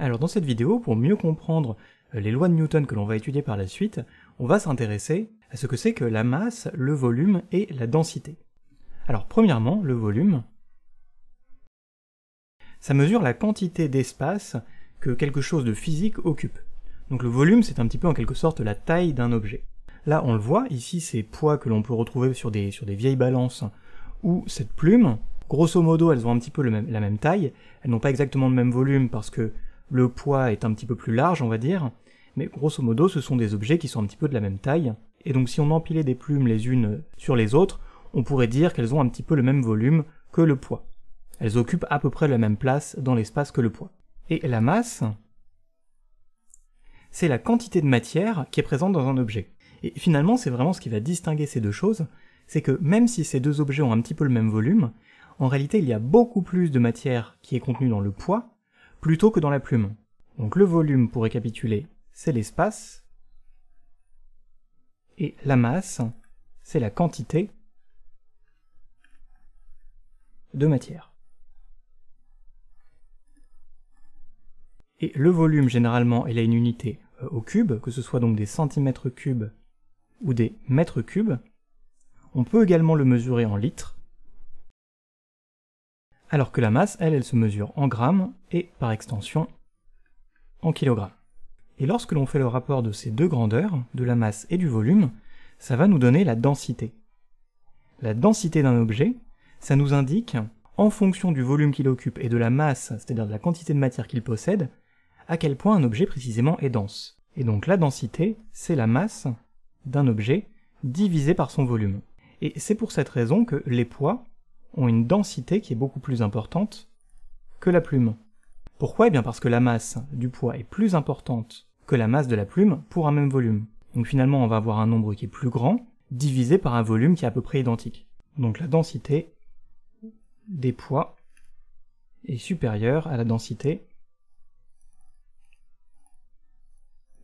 Alors dans cette vidéo, pour mieux comprendre euh, les lois de Newton que l'on va étudier par la suite, on va s'intéresser à ce que c'est que la masse, le volume et la densité. Alors premièrement, le volume, ça mesure la quantité d'espace que quelque chose de physique occupe. Donc le volume, c'est un petit peu en quelque sorte la taille d'un objet. Là, on le voit, ici, ces poids que l'on peut retrouver sur des, sur des vieilles balances ou cette plume, grosso modo, elles ont un petit peu la même taille. Elles n'ont pas exactement le même volume parce que le poids est un petit peu plus large, on va dire, mais grosso modo, ce sont des objets qui sont un petit peu de la même taille. Et donc si on empilait des plumes les unes sur les autres, on pourrait dire qu'elles ont un petit peu le même volume que le poids. Elles occupent à peu près la même place dans l'espace que le poids. Et la masse, c'est la quantité de matière qui est présente dans un objet. Et finalement, c'est vraiment ce qui va distinguer ces deux choses, c'est que même si ces deux objets ont un petit peu le même volume, en réalité il y a beaucoup plus de matière qui est contenue dans le poids plutôt que dans la plume. Donc le volume, pour récapituler, c'est l'espace, et la masse, c'est la quantité de matière. Et le volume, généralement, il a une unité euh, au cube, que ce soit donc des centimètres cubes ou des mètres cubes. On peut également le mesurer en litres, alors que la masse, elle, elle se mesure en grammes et, par extension, en kilogrammes. Et lorsque l'on fait le rapport de ces deux grandeurs, de la masse et du volume, ça va nous donner la densité. La densité d'un objet, ça nous indique, en fonction du volume qu'il occupe et de la masse, c'est-à-dire de la quantité de matière qu'il possède, à quel point un objet précisément est dense. Et donc la densité, c'est la masse d'un objet divisé par son volume. Et c'est pour cette raison que les poids ont une densité qui est beaucoup plus importante que la plume. Pourquoi Eh bien parce que la masse du poids est plus importante que la masse de la plume pour un même volume. Donc finalement, on va avoir un nombre qui est plus grand, divisé par un volume qui est à peu près identique. Donc la densité des poids est supérieure à la densité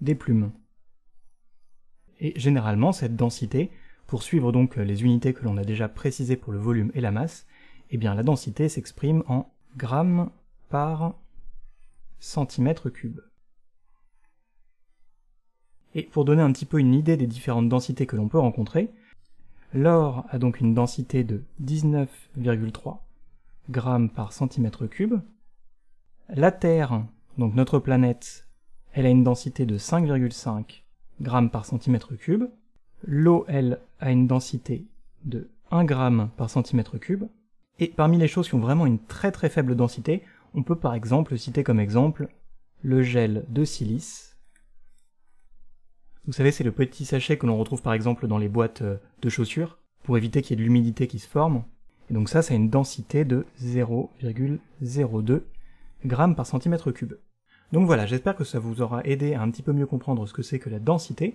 des plumes. Et généralement, cette densité pour suivre donc les unités que l'on a déjà précisées pour le volume et la masse, eh bien la densité s'exprime en grammes par centimètre cube. Et pour donner un petit peu une idée des différentes densités que l'on peut rencontrer, l'or a donc une densité de 19,3 grammes par centimètre cube. La Terre, donc notre planète, elle a une densité de 5,5 grammes par centimètre cube. L'eau, elle, a une densité de 1 g par centimètre cube. Et parmi les choses qui ont vraiment une très très faible densité, on peut par exemple citer comme exemple le gel de silice. Vous savez, c'est le petit sachet que l'on retrouve par exemple dans les boîtes euh, de chaussures pour éviter qu'il y ait de l'humidité qui se forme. Et donc ça, ça a une densité de 0,02 g par centimètre cube. Donc voilà, j'espère que ça vous aura aidé à un petit peu mieux comprendre ce que c'est que la densité,